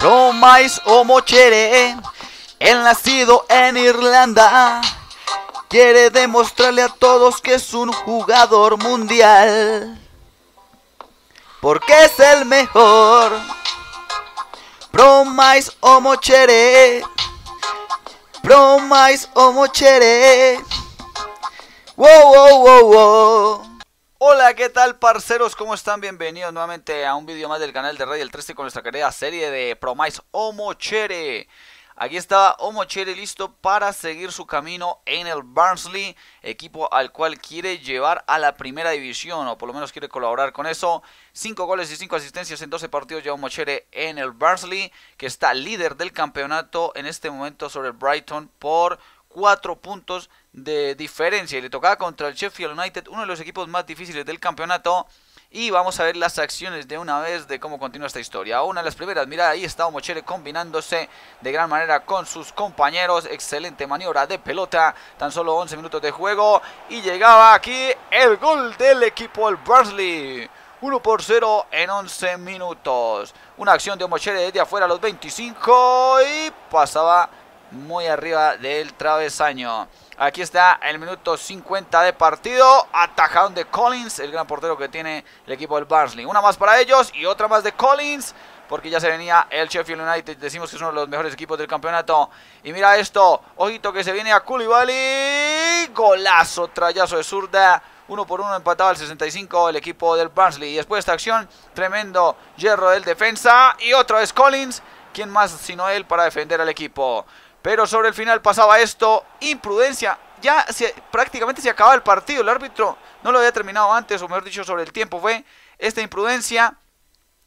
Promais o Mochere, el nacido en Irlanda, quiere demostrarle a todos que es un jugador mundial. Porque es el mejor. Promais o Mochere. Promais o Mochere. Wow, wow, wow, wow. Hola, ¿qué tal parceros? ¿Cómo están? Bienvenidos nuevamente a un vídeo más del canal de Radio El 13 con nuestra querida serie de Promise Omochere. Aquí está Omochere listo para seguir su camino en el Barnsley, equipo al cual quiere llevar a la primera división, o por lo menos quiere colaborar con eso. 5 goles y 5 asistencias en 12 partidos ya Omochere en el Barnsley, que está líder del campeonato en este momento sobre el Brighton por cuatro puntos de diferencia. Y le tocaba contra el Sheffield United, uno de los equipos más difíciles del campeonato. Y vamos a ver las acciones de una vez de cómo continúa esta historia. Una de las primeras, mira, ahí está Omochere combinándose de gran manera con sus compañeros. Excelente maniobra de pelota. Tan solo 11 minutos de juego. Y llegaba aquí el gol del equipo, el Barsley. 1 por 0 en 11 minutos. Una acción de Omochere desde afuera a los 25 y pasaba muy arriba del travesaño. Aquí está el minuto 50 de partido. Atajaron de Collins, el gran portero que tiene el equipo del Barnsley. Una más para ellos y otra más de Collins. Porque ya se venía el Sheffield United. Decimos que es uno de los mejores equipos del campeonato. Y mira esto. Ojito que se viene a Koulibaly. Golazo, trayazo de zurda. Uno por uno empatado al 65 el equipo del Barnsley. Y después de esta acción, tremendo hierro del defensa. Y otra vez Collins. ¿Quién más sino él para defender al equipo? Pero sobre el final pasaba esto, imprudencia. Ya se, prácticamente se acaba el partido, el árbitro no lo había terminado antes, o mejor dicho, sobre el tiempo fue esta imprudencia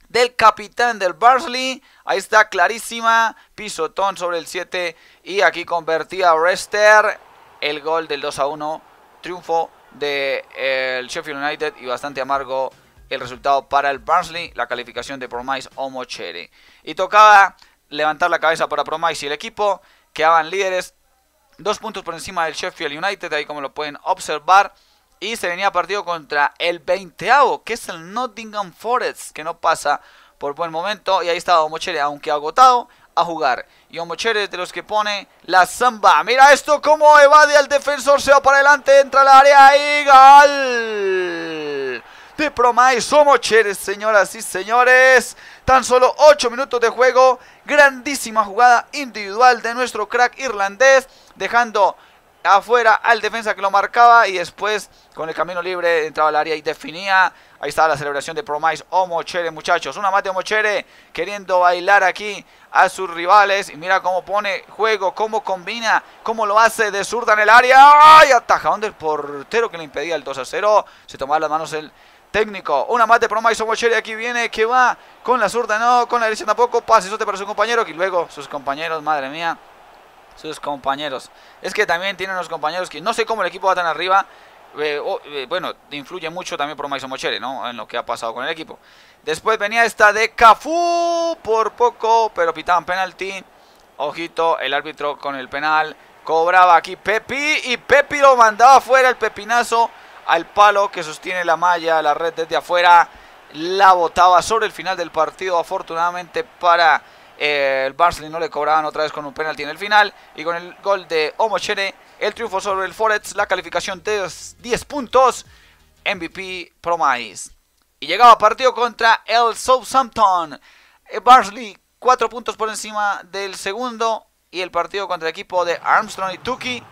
del capitán del Barnsley. Ahí está clarísima, pisotón sobre el 7 y aquí convertía a Rester el gol del 2 a 1, triunfo del eh, el Sheffield United y bastante amargo el resultado para el Barnsley, la calificación de Promise Omochere. Y tocaba levantar la cabeza para Promise y el equipo quedaban líderes. Dos puntos por encima del Sheffield United, ahí como lo pueden observar. Y se venía partido contra el 20 que es el Nottingham Forest, que no pasa por buen momento. Y ahí estaba Omochere, aunque agotado, a jugar. Y Omochere de los que pone la samba Mira esto, cómo evade al defensor, se va para adelante, entra al área y gol de somos Omochere, señoras y señores. Tan solo 8 minutos de juego. Grandísima jugada individual de nuestro crack irlandés, dejando afuera al defensa que lo marcaba y después con el camino libre entraba al área y definía. Ahí está la celebración de Promise Omochere, muchachos. Una mate Omochere queriendo bailar aquí a sus rivales. Y mira cómo pone juego, cómo combina, cómo lo hace de zurda en el área. ¡Ay! donde el portero que le impedía el 2 a 0. Se tomaba las manos el técnico. Una más de Promise Mocheri Aquí viene que va con la zurda, no, con la derecha tampoco. Pase suerte para su compañero. Y luego sus compañeros, madre mía. Sus compañeros. Es que también tienen unos compañeros que no sé cómo el equipo va tan arriba. Eh, eh, bueno, influye mucho también por Maison ¿no? En lo que ha pasado con el equipo. Después venía esta de Cafú por poco, pero pitaban penalti. Ojito, el árbitro con el penal. Cobraba aquí Pepi y Pepi lo mandaba fuera el pepinazo al palo que sostiene la malla, la red desde afuera, la botaba sobre el final del partido, afortunadamente para eh, el Barsley no le cobraban otra vez con un penalti en el final y con el gol de Omochere, el triunfo sobre el Forex, la calificación de 10 puntos, MVP Promise. Y llegaba partido contra el Southampton. Eh, Barsley 4 puntos por encima del segundo y el partido contra el equipo de Armstrong y Tuki.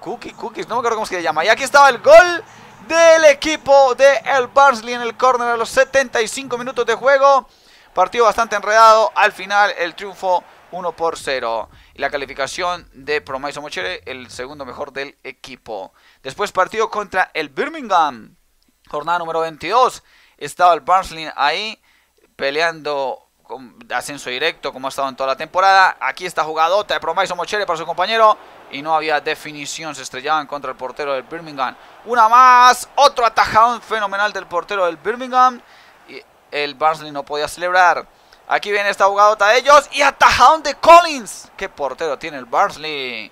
Cookie, Cookies, no me acuerdo cómo se llama. Y aquí estaba el gol del equipo de el Barnsley en el córner a los 75 minutos de juego. Partido bastante enredado. Al final el triunfo 1 por 0. Y la calificación de Promaiso Mochere, el segundo mejor del equipo. Después partido contra el Birmingham. Jornada número 22. Estaba el Barnsley ahí peleando ascenso directo como ha estado en toda la temporada. Aquí está jugadota de Promaiso Mochere para su compañero. Y no había definición, se estrellaban contra el portero del Birmingham. Una más, otro atajadón fenomenal del portero del Birmingham. Y el Barnsley no podía celebrar. Aquí viene esta jugadota de ellos y atajadón de Collins. ¿Qué portero tiene el Barnsley?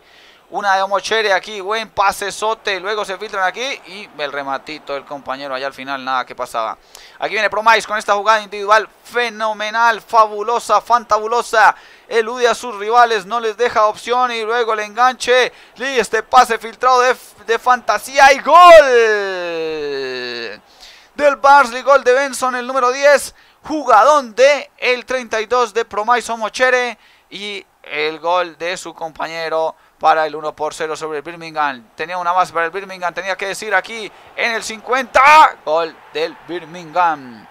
Una de Omochere aquí, buen pase Sote. Luego se filtran aquí y el rematito del compañero allá al final, nada que pasaba. Aquí viene Promais con esta jugada individual fenomenal, fabulosa, fantabulosa. Elude a sus rivales, no les deja opción y luego el enganche. Y este pase filtrado de, fantasía y gol del Barsley, gol de Benson, el número 10. Jugadón de el 32 de Promais Omochere y el gol de su compañero para el 1 por 0 sobre el Birmingham. Tenía una más para el Birmingham, tenía que decir aquí en el 50, gol del Birmingham.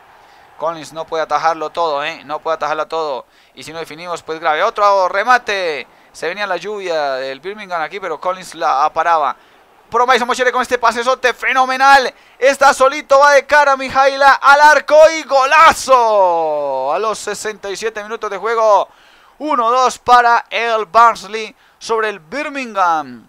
Collins no puede atajarlo todo, ¿eh? no puede atajarlo todo. Y si no definimos, pues grave. Otro remate. Se venía la lluvia del Birmingham aquí, pero Collins la paraba. Promaiso Mochere con este pasesote fenomenal. Está solito, va de cara Mijaila al arco y golazo. A los 67 minutos de juego. 1-2 para el Barnsley sobre el Birmingham.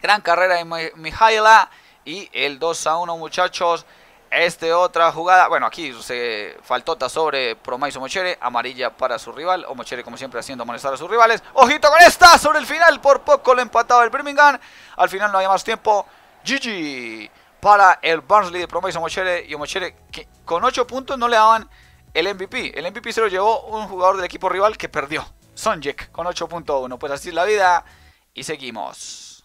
Gran carrera de Mijaila y el 2-1 muchachos. Este otra jugada, bueno aquí se faltota sobre Promaiso Mochere, amarilla para su rival, Omochere como siempre haciendo amonestar a sus rivales. ¡Ojito con esta! Sobre el final, por poco lo empataba el Birmingham, al final no había más tiempo. GG para el Barnsley de Promaiso Mochere y Omochere que con 8 puntos no le daban el MVP. El MVP se lo llevó un jugador del equipo rival que perdió. Sonjek con 8.1. Pues así es la vida. Y seguimos.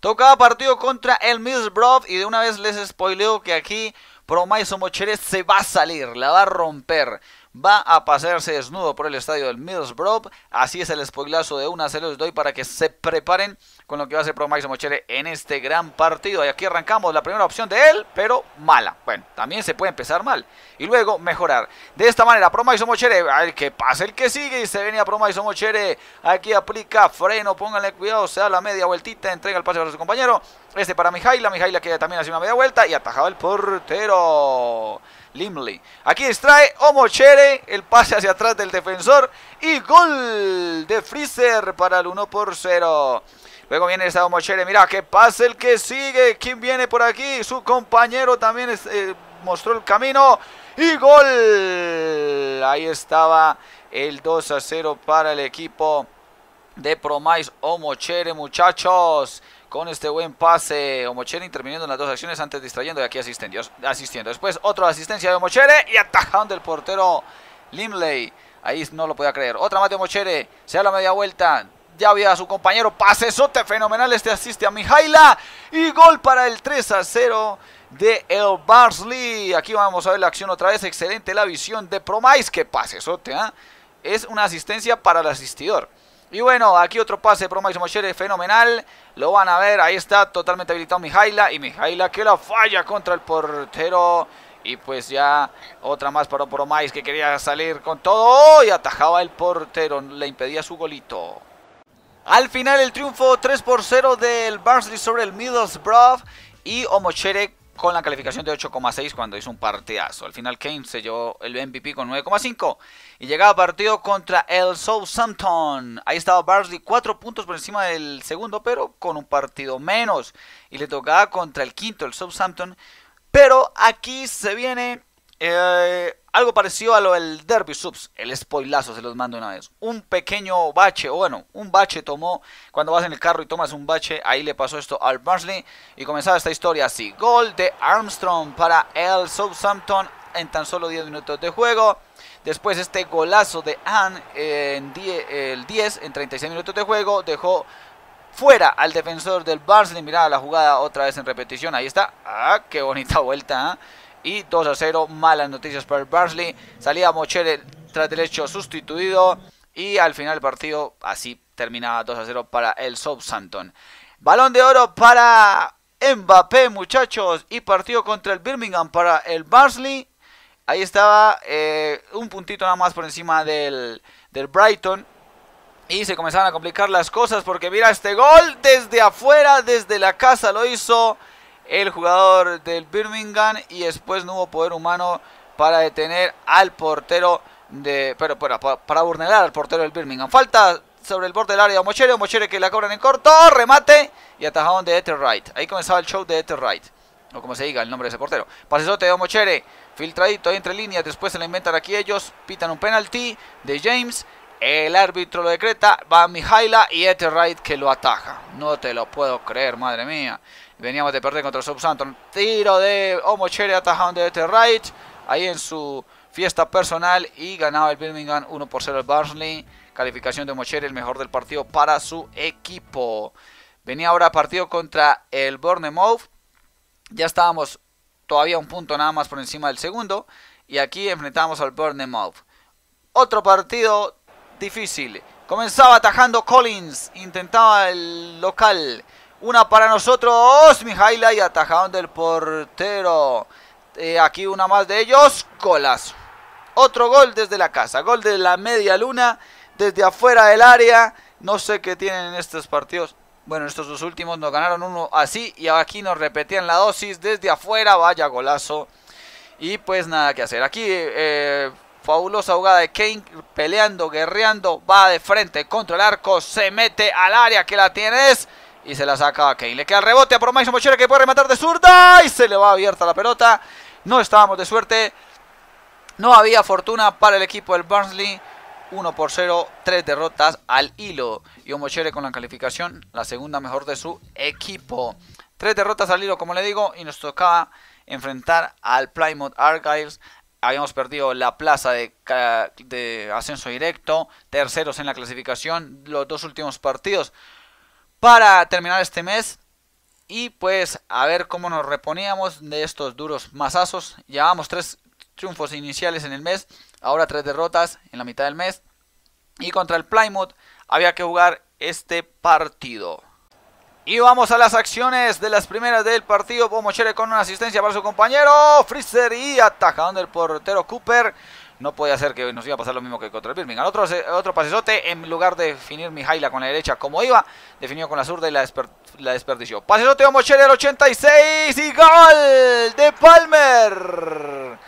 Tocaba partido contra el Millsbrov. Y de una vez les spoileo que aquí Promaiso Mocheres se va a salir. La va a romper. Va a pasearse desnudo por el estadio del Middlesbrough. Así es el spoilazo de una. Se los doy para que se preparen con lo que va a hacer Pro Máximo en este gran partido. Y aquí arrancamos la primera opción de él, pero mala. Bueno, también se puede empezar mal y luego mejorar. De esta manera, Pro Máximo el que pasa, el que sigue y se venía Pro Máximo Aquí aplica freno, pónganle cuidado, se da la media vueltita, entrega el pase para su compañero. Este para Mijaila, Mijaila que también hace una media vuelta y atajaba el portero. Limley. Aquí extrae Omochere, el pase hacia atrás del defensor y gol de Freezer para el 1 por 0. Luego viene estado Mochere. Mira, que pase el que sigue. ¿Quién viene por aquí? Su compañero también eh, mostró el camino. Y gol. Ahí estaba el 2 a 0 para el equipo de Promais Omochere, muchachos. Con este buen pase, Omochere interviniendo en las dos acciones antes distrayendo y aquí asistiendo. asistiendo. Después otra asistencia de Omochere y atajando el portero Limley. Ahí no lo podía creer. Otra más de Omochere. Se da la media vuelta ya había a su compañero. pase Sote, fenomenal. Este asiste a Mijaila. Y gol para el 3 a 0 de El Barsley. Aquí vamos a ver la acción otra vez. Excelente la visión de Promais. Que pase ¿eh? ¿ah? Es una asistencia para el asistidor. Y bueno, aquí otro pase de Promais Mochere. Fenomenal. Lo van a ver. Ahí está totalmente habilitado Mijaila. Y Mijaila que la falla contra el portero. Y pues ya otra más para Promais que quería salir con todo. Y atajaba el portero. Le impedía su golito. Al final el triunfo 3 por 0 del Barnsley sobre el Middlesbrough y Omochere con la calificación de 8,6 cuando hizo un partidazo. Al final Kane se llevó el MVP con 9,5 y llegaba partido contra el Southampton. Ahí estaba Barnsley 4 puntos por encima del segundo, pero con un partido menos y le tocaba contra el quinto, el Southampton. Pero aquí se viene eh, algo parecido a lo del Derby Subs, el spoilazo se los mando una vez. Un pequeño bache, o bueno, un bache tomó, cuando vas en el carro y tomas un bache, ahí le pasó esto al Barnsley y comenzaba esta historia así. Gol de Armstrong para el Southampton en tan solo 10 minutos de juego. Después este golazo de Han en el 10 en 36 minutos de juego dejó fuera al defensor del Barnsley. Mira la jugada otra vez en repetición. Ahí está. Ah, qué bonita vuelta. ¿ah? y 2 a 0. Malas noticias para el Barnsley. Salía Mochere, tras derecho sustituido y al final el partido así terminaba 2 a 0 para el Southampton. Balón de oro para Mbappé, muchachos, y partido contra el Birmingham para el Barnsley. Ahí estaba eh, un puntito nada más por encima del, del Brighton. Y se comenzaban a complicar las cosas porque mira este gol desde afuera, desde la casa lo hizo el jugador del Birmingham y después no hubo poder humano para detener al portero de pero para, para burnelar al portero del Birmingham. Falta sobre el borde del área de Mochere, Mochere que la cobran en corto, remate y atajaron de Ether Wright. Ahí comenzaba el show de Ether Wright. O como se diga el nombre de ese portero. Pasesote de Omochere. Filtradito entre líneas. Después se la inventan aquí ellos. Pitan un penalti de James. El árbitro lo decreta. Va Mijaila y Ether que lo ataja. No te lo puedo creer, madre mía. Veníamos de perder contra el Southampton. Tiro de Omochere atajando de este Ahí en su fiesta personal. Y ganaba el Birmingham 1 por 0 el Barnsley. Calificación de Omochere, el mejor del partido para su equipo. Venía ahora partido contra el Bournemouth. Ya estábamos todavía un punto nada más por encima del segundo. Y aquí enfrentamos al Bournemouth. Otro partido difícil. Comenzaba atajando Collins. Intentaba el local. Una para nosotros, Mijaila y atajón del portero. Eh, aquí una más de ellos, golazo. Otro gol desde la casa, gol de la media luna, desde afuera del área. No sé qué tienen en estos partidos. Bueno, estos dos últimos nos ganaron uno así y aquí nos repetían la dosis desde afuera, vaya golazo. Y pues nada que hacer. Aquí eh, fabulosa jugada de Kane peleando, guerreando, va de frente contra el arco, se mete al área que la tienes. Y se la saca a Kane. Le queda el rebote a por Mason que puede rematar de zurda. Y se le va abierta la pelota. No estábamos de suerte. No había fortuna para el equipo del Barnsley. 1 por 0, tres derrotas al hilo. Y Omochere con la calificación, la segunda mejor de su equipo. tres derrotas al hilo, como le digo, y nos tocaba enfrentar al Plymouth Argyles. Habíamos perdido la plaza de ascenso directo, terceros en la clasificación, los dos últimos partidos para terminar este mes. Y pues a ver cómo nos reponíamos de estos duros masazos. llevamos tres triunfos iniciales en el mes, ahora tres derrotas en la mitad del mes. Y contra el Plymouth había que jugar este partido. Y vamos a las acciones de las primeras del partido. Pomochere con una asistencia para su compañero. Freezer y donde el portero Cooper. No podía ser que nos iba a pasar lo mismo que contra el Birmingham. Otro, otro pasesote, en lugar de definir Mijaila con la derecha como iba, definió con la zurda y la, la desperdició. Pasesote Omochere al 86 y gol de Palmer.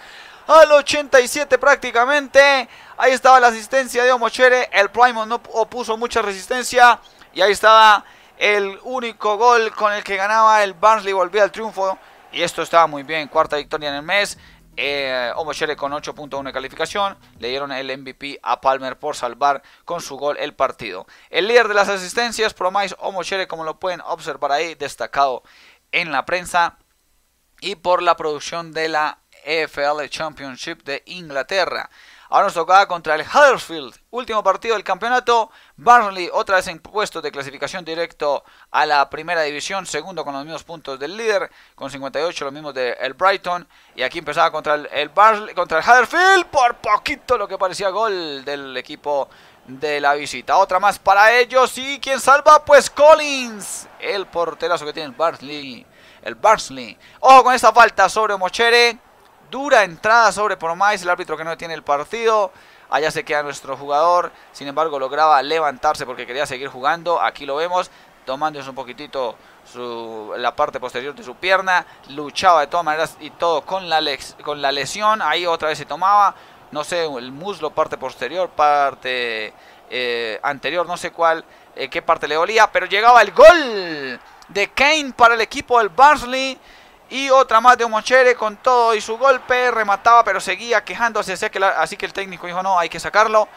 Al 87 prácticamente. Ahí estaba la asistencia de Omochere. El Primo no opuso mucha resistencia. Y ahí estaba el único gol con el que ganaba el Barnsley. Volvía al triunfo. Y esto estaba muy bien. Cuarta victoria en el mes. Eh, con 8.1 de calificación. Le dieron el MVP a Palmer por salvar con su gol el partido. El líder de las asistencias, Promise Omochere como lo pueden observar ahí, destacado en la prensa y por la producción de la EFL Championship de Inglaterra. Ahora nos tocaba contra el Huddersfield, último partido del campeonato. Barnley otra vez en puestos de clasificación directo a la primera división, segundo con los mismos puntos del líder, con 58 los mismos del el Brighton. Y aquí empezaba contra el, contra el Huddersfield, por poquito lo que parecía gol del equipo de la visita. Otra más para ellos y quien salva pues Collins, el porterazo que tiene el Barnley. El Barnsley. Ojo con esta falta sobre Mochere. Dura entrada sobre Promais, el árbitro que no tiene el partido. Allá se queda nuestro jugador. Sin embargo, lograba levantarse porque quería seguir jugando. Aquí lo vemos tomándose un poquitito la parte posterior de su pierna. Luchaba de todas maneras y todo con la, con la lesión. Ahí otra vez se tomaba. No sé, el muslo, parte posterior, parte eh, anterior, no sé cuál, eh, qué parte le dolía. Pero llegaba el gol de Kane para el equipo del Barnsley. Y otra más de Omochere con todo y su golpe. Remataba, pero seguía quejándose. Así que el técnico dijo: No, hay que sacarlo.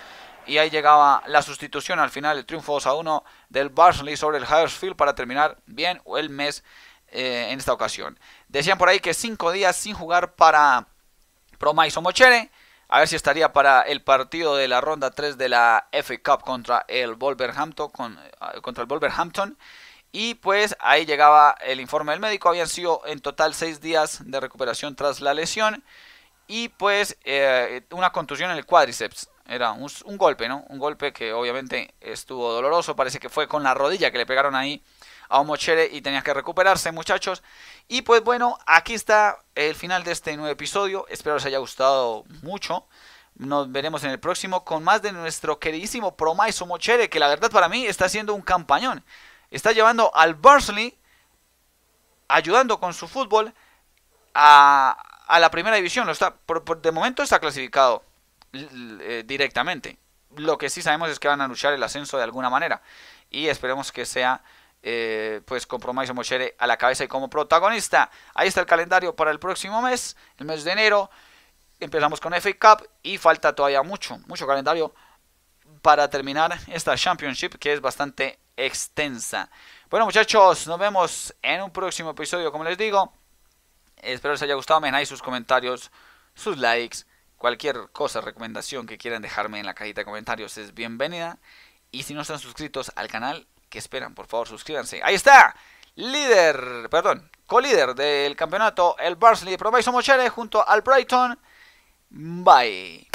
Y ahí llegaba la sustitución al final, el triunfo 2 a 1 del Barnsley sobre el Huddersfield para terminar bien el mes eh, en esta ocasión. Decían por ahí que 5 días sin jugar para Promais Omochere. A ver si estaría para el partido de la ronda 3 de la FA Cup contra el Wolverhampton. Eh, contra el Wolverhampton y pues ahí llegaba el informe del médico. Habían sido en total seis días de recuperación tras la lesión. Y pues eh, una contusión en el cuádriceps. Era un, golpe, ¿no? Un golpe que obviamente estuvo doloroso. Parece que fue con la rodilla que le pegaron ahí a un y tenía que recuperarse, muchachos. Y pues bueno, aquí está el final de este nuevo episodio. Espero les haya gustado mucho. Nos veremos en el próximo con más de nuestro queridísimo Promaiso Mochere, que la verdad para mí está haciendo un campañón está llevando al Bursley, ayudando con su fútbol, a, la primera división. Lo está, de momento está clasificado eh, directamente. Lo que sí sabemos es que van a luchar el ascenso de alguna manera. Y esperemos que sea eh, pues con Mochere a la cabeza y como protagonista. Ahí está el calendario para el próximo mes, el mes de enero. Empezamos con FA Cup y falta todavía mucho, mucho calendario para terminar esta Championship que es bastante extensa. Bueno muchachos, nos vemos en un próximo episodio, como les digo. Espero les haya gustado, me ahí sus comentarios, sus likes, cualquier cosa, recomendación que quieran dejarme en la cajita de comentarios es bienvenida. Y si no están suscritos al canal, que esperan? Por favor, suscríbanse. Ahí está, líder, perdón, co-líder del campeonato, el Bursley, Proviso Mochere junto al Brighton. Bye.